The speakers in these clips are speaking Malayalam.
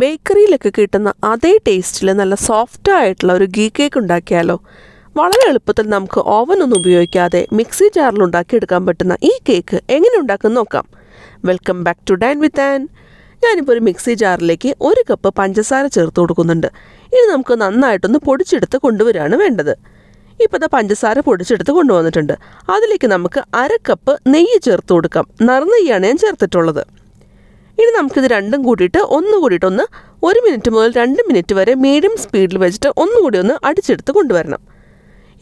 ബേക്കറിയിലൊക്കെ കിട്ടുന്ന അതേ ടേസ്റ്റിൽ നല്ല സോഫ്റ്റ് ആയിട്ടുള്ള ഒരു ഗീ കേക്ക് ഉണ്ടാക്കിയാലോ വളരെ എളുപ്പത്തിൽ നമുക്ക് ഓവനൊന്നും ഉപയോഗിക്കാതെ മിക്സി ജാറിൽ ഉണ്ടാക്കിയെടുക്കാൻ പറ്റുന്ന ഈ കേക്ക് എങ്ങനെ ഉണ്ടാക്കുന്ന നോക്കാം welcome back to Dan with Ann ഞാനിപ്പോൾ ഒരു മിക്സി ജാറിലേക്ക് ഒരു കപ്പ് പഞ്ചസാര ചേർത്ത് കൊടുക്കുന്നുണ്ട് ഇനി നമുക്ക് നന്നായിട്ടൊന്ന് പൊടിച്ചെടുത്ത് കൊണ്ടുവരികയാണ് വേണ്ടത് ഇപ്പോൾ പഞ്ചസാര പൊടിച്ചെടുത്ത് കൊണ്ടുവന്നിട്ടുണ്ട് അതിലേക്ക് നമുക്ക് അര കപ്പ് നെയ്യ് ചേർത്ത് കൊടുക്കാം നറുനെയ്യാണ് ഞാൻ ചേർത്തിട്ടുള്ളത് ഇനി നമുക്കിത് രണ്ടും കൂട്ടിയിട്ട് ഒന്ന് കൂടിയിട്ടൊന്ന് ഒരു മിനിറ്റ് മുതൽ രണ്ട് മിനിറ്റ് വരെ മീഡിയം സ്പീഡിൽ വെച്ചിട്ട് ഒന്നുകൂടി ഒന്ന് അടിച്ചെടുത്ത് കൊണ്ടുവരണം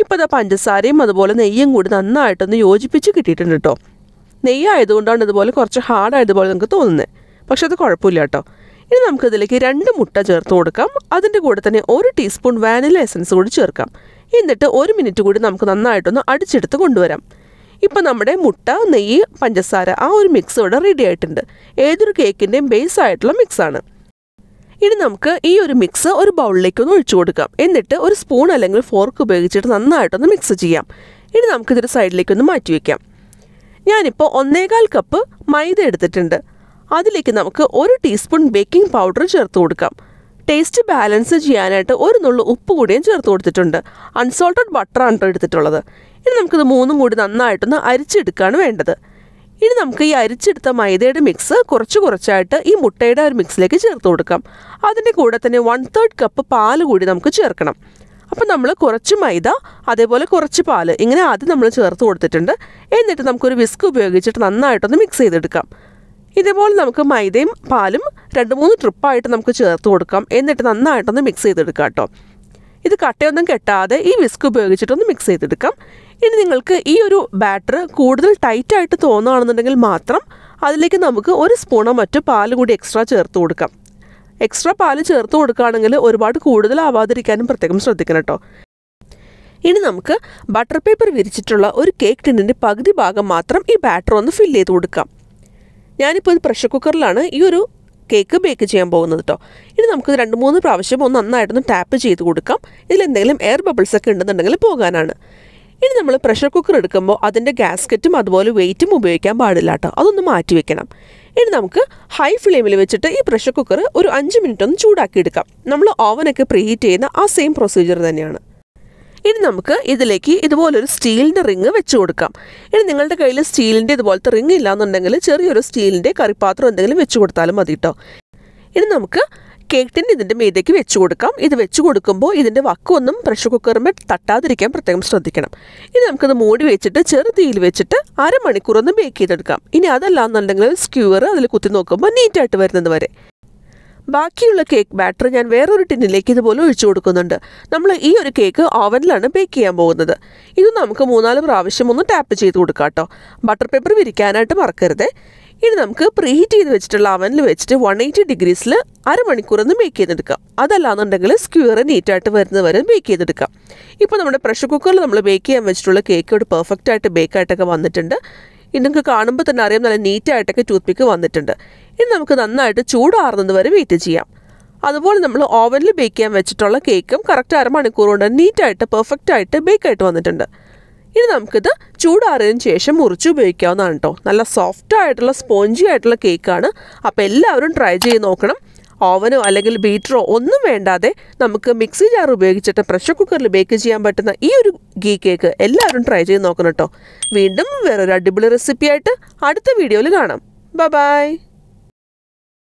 ഇപ്പോൾ ഇതാ പഞ്ചസാരയും അതുപോലെ നെയ്യും കൂടി നന്നായിട്ടൊന്ന് യോജിപ്പിച്ച് കിട്ടിയിട്ടുണ്ട് കേട്ടോ നെയ്യ് ആയതുകൊണ്ടാണ് ഇതുപോലെ കുറച്ച് ഹാർഡ് ആയതുപോലെ നമുക്ക് തോന്നുന്നത് പക്ഷെ അത് കുഴപ്പമില്ല കേട്ടോ ഇനി നമുക്കിതിലേക്ക് രണ്ട് മുട്ട ചേർത്ത് കൊടുക്കാം അതിൻ്റെ കൂടെ തന്നെ ഒരു ടീസ്പൂൺ വാനില എസൻസ് കൂടി ചേർക്കാം എന്നിട്ട് ഒരു മിനിറ്റ് കൂടി നമുക്ക് നന്നായിട്ടൊന്ന് അടിച്ചെടുത്ത് കൊണ്ടുവരാം ഇപ്പോൾ നമ്മുടെ മുട്ട നെയ്യ് പഞ്ചസാര ആ ഒരു മിക്സ് ഇവിടെ റെഡി ആയിട്ടുണ്ട് ഏതൊരു കേക്കിൻ്റെയും ബേസ് ആയിട്ടുള്ള മിക്സാണ് ഇനി നമുക്ക് ഈ ഒരു മിക്സ് ഒരു ബൗളിലേക്ക് ഒന്ന് ഒഴിച്ചു കൊടുക്കാം എന്നിട്ട് ഒരു സ്പൂൺ അല്ലെങ്കിൽ ഫോർക്ക് ഉപയോഗിച്ചിട്ട് നന്നായിട്ടൊന്ന് മിക്സ് ചെയ്യാം ഇനി നമുക്കിതൊരു സൈഡിലേക്കൊന്ന് മാറ്റി വയ്ക്കാം ഞാനിപ്പോൾ ഒന്നേകാൽ കപ്പ് മൈദ എടുത്തിട്ടുണ്ട് അതിലേക്ക് നമുക്ക് ഒരു ടീസ്പൂൺ ബേക്കിംഗ് പൗഡർ ചേർത്ത് കൊടുക്കാം ടേസ്റ്റ് ബാലൻസ് ചെയ്യാനായിട്ട് ഒരു നുള്ളു ഉപ്പ് കൂടിയും ചേർത്ത് കൊടുത്തിട്ടുണ്ട് അൺസോൾട്ടഡ് ബട്ടറാണ് കേട്ടോ എടുത്തിട്ടുള്ളത് ഇനി നമുക്കിത് മൂന്നും കൂടി നന്നായിട്ടൊന്ന് അരിച്ചെടുക്കുകയാണ് വേണ്ടത് ഇനി നമുക്ക് ഈ അരിച്ചെടുത്ത മൈദയുടെ മിക്സ് കുറച്ച് കുറച്ചായിട്ട് ഈ മുട്ടയുടെ ഒരു മിക്സിലേക്ക് ചേർത്ത് കൊടുക്കാം അതിൻ്റെ കൂടെ തന്നെ വൺ തേർഡ് കപ്പ് പാൽ കൂടി നമുക്ക് ചേർക്കണം അപ്പം നമ്മൾ കുറച്ച് മൈദ അതേപോലെ കുറച്ച് പാൽ ഇങ്ങനെ ആദ്യം നമ്മൾ ചേർത്ത് കൊടുത്തിട്ടുണ്ട് എന്നിട്ട് നമുക്കൊരു വിസ്ക് ഉപയോഗിച്ചിട്ട് നന്നായിട്ടൊന്ന് മിക്സ് ചെയ്തെടുക്കാം ഇതേപോലെ നമുക്ക് മൈദയും പാലും രണ്ട് മൂന്ന് ട്രിപ്പായിട്ട് നമുക്ക് ചേർത്ത് കൊടുക്കാം എന്നിട്ട് നന്നായിട്ടൊന്ന് മിക്സ് ചെയ്തെടുക്കാം കേട്ടോ ഇത് കട്ടയൊന്നും കെട്ടാതെ ഈ വിസ്ക് ഉപയോഗിച്ചിട്ടൊന്ന് മിക്സ് ചെയ്തെടുക്കാം ഇനി നിങ്ങൾക്ക് ഈ ഒരു ബാറ്റർ കൂടുതൽ ടൈറ്റായിട്ട് തോന്നുകയാണെന്നുണ്ടെങ്കിൽ മാത്രം അതിലേക്ക് നമുക്ക് ഒരു സ്പൂണോ മറ്റോ പാൽ കൂടി എക്സ്ട്രാ ചേർത്ത് കൊടുക്കാം എക്സ്ട്രാ പാൽ ചേർത്ത് കൊടുക്കുകയാണെങ്കിൽ ഒരുപാട് കൂടുതലാവാതിരിക്കാനും പ്രത്യേകം ശ്രദ്ധിക്കണം കേട്ടോ ഇനി നമുക്ക് ബട്ടർ പേപ്പർ വിരിച്ചിട്ടുള്ള ഒരു കേക്ക് ടിന്നിൻ്റെ പകുതി ഭാഗം മാത്രം ഈ ബാറ്റർ ഒന്ന് ഫില്ല് ചെയ്ത് കൊടുക്കാം ഞാനിപ്പോൾ ഇത് പ്രഷർ കുക്കറിലാണ് ഈ ഒരു കേക്ക് ബേക്ക് ചെയ്യാൻ പോകുന്നത് കേട്ടോ ഇനി നമുക്ക് രണ്ട് മൂന്ന് പ്രാവശ്യം ഒന്ന് നന്നായിട്ടൊന്ന് ടാപ്പ് ചെയ്ത് കൊടുക്കാം ഇതിലെന്തെങ്കിലും എന്തെങ്കിലും എയർ ബബിൾസ് ഒക്കെ ഉണ്ടെന്നുണ്ടെങ്കിൽ പോകാനാണ് ഇനി നമ്മൾ പ്രഷർ കുക്കർ എടുക്കുമ്പോൾ അതിൻ്റെ ഗ്യാസ്കറ്റും അതുപോലെ വെയിറ്റും ഉപയോഗിക്കാൻ പാടില്ല കേട്ടോ അതൊന്ന് മാറ്റി വെക്കണം ഇനി നമുക്ക് ഹൈ ഫ്ലെയിമിൽ വെച്ചിട്ട് ഈ പ്രഷർ കുക്കർ ഒരു അഞ്ച് മിനിറ്റ് ഒന്ന് ചൂടാക്കി എടുക്കാം നമ്മൾ ഓവനൊക്കെ പ്രീഹീറ്റ് ചെയ്യുന്ന ആ സെയിം പ്രൊസീജിയർ തന്നെയാണ് ഇനി നമുക്ക് ഇതിലേക്ക് ഇതുപോലൊരു സ്റ്റീലിൻ്റെ റിങ് വെച്ച് കൊടുക്കാം ഇനി നിങ്ങളുടെ കയ്യിൽ സ്റ്റീലിൻ്റെ ഇതുപോലത്തെ റിങ് ഇല്ലാന്നുണ്ടെങ്കിൽ ചെറിയൊരു സ്റ്റീലിൻ്റെ കറിപ്പാത്രം എന്തെങ്കിലും വെച്ച് കൊടുത്താലും മതി കേട്ടോ ഇനി നമുക്ക് കേക്ക് ടിൻ ഇതിൻ്റെ മീതേക്ക് വെച്ച് കൊടുക്കാം ഇത് വെച്ച് കൊടുക്കുമ്പോൾ ഇതിൻ്റെ വക്കൊന്നും പ്രഷർ കുക്കറിൻ്റെ തട്ടാതിരിക്കാൻ പ്രത്യേകം ശ്രദ്ധിക്കണം ഇനി നമുക്കത് മൂടി വെച്ചിട്ട് ചെറു തീയിൽ വെച്ചിട്ട് അരമണിക്കൂറൊന്ന് ബേക്ക് ചെയ്തെടുക്കാം ഇനി അതല്ല എന്നുണ്ടെങ്കിൽ സ്ക്യൂവർ അതിൽ കുത്തി നോക്കുമ്പോൾ നീറ്റായിട്ട് വരുന്നത് വരെ ബാക്കിയുള്ള കേക്ക് ബാറ്റർ ഞാൻ വേറൊരു ടിന്നിലേക്ക് ഇതുപോലെ ഒഴിച്ചു കൊടുക്കുന്നുണ്ട് നമ്മൾ ഈ ഒരു കേക്ക് ഓവനിലാണ് ബേക്ക് ചെയ്യാൻ പോകുന്നത് ഇത് നമുക്ക് മൂന്നാല് പ്രാവശ്യം ഒന്ന് ടാപ്പ് ചെയ്ത് കൊടുക്കാം കേട്ടോ ബട്ടർ പേപ്പർ വിരിക്കാനായിട്ട് മറക്കരുതേ ഇനി നമുക്ക് പ്രീഹീറ്റ് ചെയ്ത് വെച്ചിട്ടുള്ള അവനിൽ വെച്ചിട്ട് വൺ എയ്റ്റി ഡിഗ്രീസിൽ അരമണിക്കൂർ ഒന്ന് ബേക്ക് ചെയ്തെടുക്കാം അതല്ലാന്നുണ്ടെങ്കിൽ സ്ക്യൂറ് നീറ്റായിട്ട് വരുന്നത് വരെ ബേക്ക് ചെയ്തെടുക്കാം ഇപ്പോൾ നമ്മുടെ പ്രഷർ കുക്കറിൽ നമ്മൾ ബേക്ക് ചെയ്യാൻ വെച്ചിട്ടുള്ള കേക്ക് ഒരു പെർഫെക്റ്റ് ആയിട്ട് ബേക്കായിട്ടൊക്കെ വന്നിട്ടുണ്ട് ഇത് നിങ്ങൾക്ക് കാണുമ്പോൾ തന്നെ അറിയാം നല്ല നീറ്റായിട്ടൊക്കെ ടൂത്ത് പിക്ക് വന്നിട്ടുണ്ട് ഇനി നമുക്ക് നന്നായിട്ട് ചൂടാറുന്നത് വരെ വെയിറ്റ് ചെയ്യാം അതുപോലെ നമ്മൾ ഓവനിൽ ബേക്ക് ചെയ്യാൻ വെച്ചിട്ടുള്ള കേക്കും കറക്റ്റ് അരമണിക്കൂർ കൊണ്ട് നീറ്റായിട്ട് പെർഫെക്റ്റ് ആയിട്ട് ബേക്ക് ആയിട്ട് വന്നിട്ടുണ്ട് ഇനി നമുക്കിത് ചൂടാറിയതിന് ശേഷം മുറിച്ച് ഉപയോഗിക്കാവുന്നതാണ് കേട്ടോ നല്ല സോഫ്റ്റ് ആയിട്ടുള്ള സ്പോഞ്ചി ആയിട്ടുള്ള കേക്കാണ് അപ്പോൾ എല്ലാവരും ട്രൈ ചെയ്ത് നോക്കണം ഓവനോ അല്ലെങ്കിൽ ബീറ്ററോ ഒന്നും വേണ്ടാതെ നമുക്ക് മിക്സി ജാർ ഉപയോഗിച്ചിട്ട് പ്രഷർ കുക്കറിൽ ബേക്ക് ചെയ്യാൻ പറ്റുന്ന ഈ ഒരു ഗീ കേക്ക് എല്ലാവരും ട്രൈ ചെയ്ത് നോക്കണം കേട്ടോ വീണ്ടും വേറൊരു അടിപൊളി റെസിപ്പിയായിട്ട് അടുത്ത വീഡിയോയിൽ കാണാം ബ ബൈ